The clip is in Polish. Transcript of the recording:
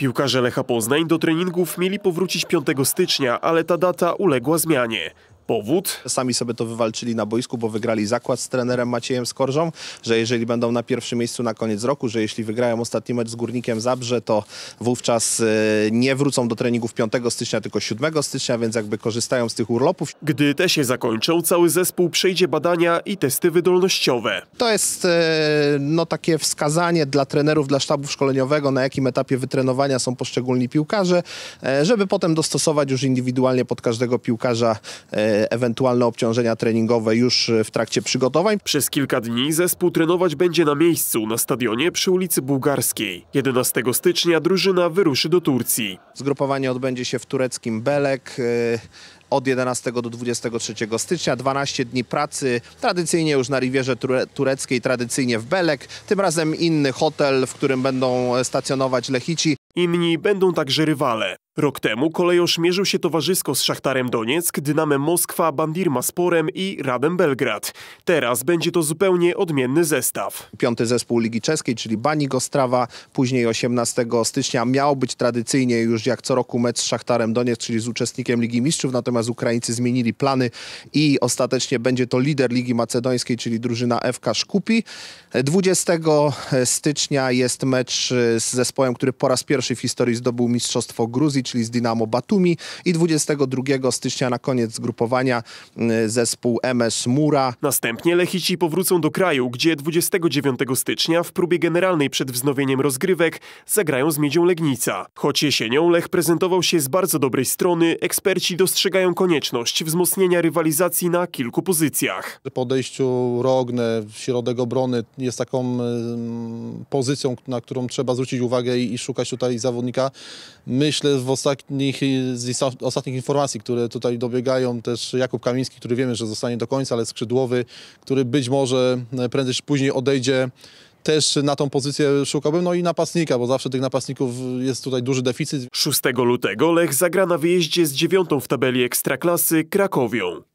Piłkarze Lecha Poznań do treningów mieli powrócić 5 stycznia, ale ta data uległa zmianie. Powód? Sami sobie to wywalczyli na boisku, bo wygrali zakład z trenerem Maciejem Skorżą, że jeżeli będą na pierwszym miejscu na koniec roku, że jeśli wygrają ostatni mecz z Górnikiem Zabrze, to wówczas y, nie wrócą do treningów 5 stycznia, tylko 7 stycznia, więc jakby korzystają z tych urlopów. Gdy te się zakończą, cały zespół przejdzie badania i testy wydolnościowe. To jest y, no, takie wskazanie dla trenerów, dla sztabu szkoleniowego, na jakim etapie wytrenowania są poszczególni piłkarze, e, żeby potem dostosować już indywidualnie pod każdego piłkarza e, ewentualne obciążenia treningowe już w trakcie przygotowań. Przez kilka dni zespół trenować będzie na miejscu na stadionie przy ulicy Bułgarskiej. 11 stycznia drużyna wyruszy do Turcji. Zgrupowanie odbędzie się w tureckim Belek y, od 11 do 23 stycznia. 12 dni pracy, tradycyjnie już na Riwierze Tureckiej, tradycyjnie w Belek. Tym razem inny hotel, w którym będą stacjonować Lechici. Inni będą także rywale. Rok temu kolejorz mierzył się towarzysko z Szachtarem Donieck, Dynamem Moskwa, Sporem i Radem Belgrad. Teraz będzie to zupełnie odmienny zestaw. Piąty zespół Ligi Czeskiej, czyli Banik Ostrawa, później 18 stycznia miał być tradycyjnie już jak co roku mecz z Szachtarem Donieck, czyli z uczestnikiem Ligi Mistrzów, natomiast Ukraińcy zmienili plany i ostatecznie będzie to lider Ligi Macedońskiej, czyli drużyna FK Szkupi. 20 stycznia jest mecz z zespołem, który po raz pierwszy w historii zdobył Mistrzostwo Gruzji. Gruzji, czyli z Dynamo Batumi i 22 stycznia na koniec zgrupowania y, zespół MS Mura. Następnie Lechici powrócą do kraju, gdzie 29 stycznia w próbie generalnej przed wznowieniem rozgrywek zagrają z Miedzią Legnica. Choć jesienią Lech prezentował się z bardzo dobrej strony, eksperci dostrzegają konieczność wzmocnienia rywalizacji na kilku pozycjach. Po odejściu Rogne, środek obrony jest taką y, pozycją, na którą trzeba zwrócić uwagę i, i szukać tutaj zawodnika. Myślę ostatnich, z ostatnich informacji, które tutaj dobiegają też Jakub Kamiński, który wiemy, że zostanie do końca, ale skrzydłowy, który być może e, prędzej czy później odejdzie też na tą pozycję szukałbym, no i napastnika, bo zawsze tych napastników jest tutaj duży deficyt. 6 lutego Lech zagra na wyjeździe z dziewiątą w tabeli Ekstraklasy Krakowią.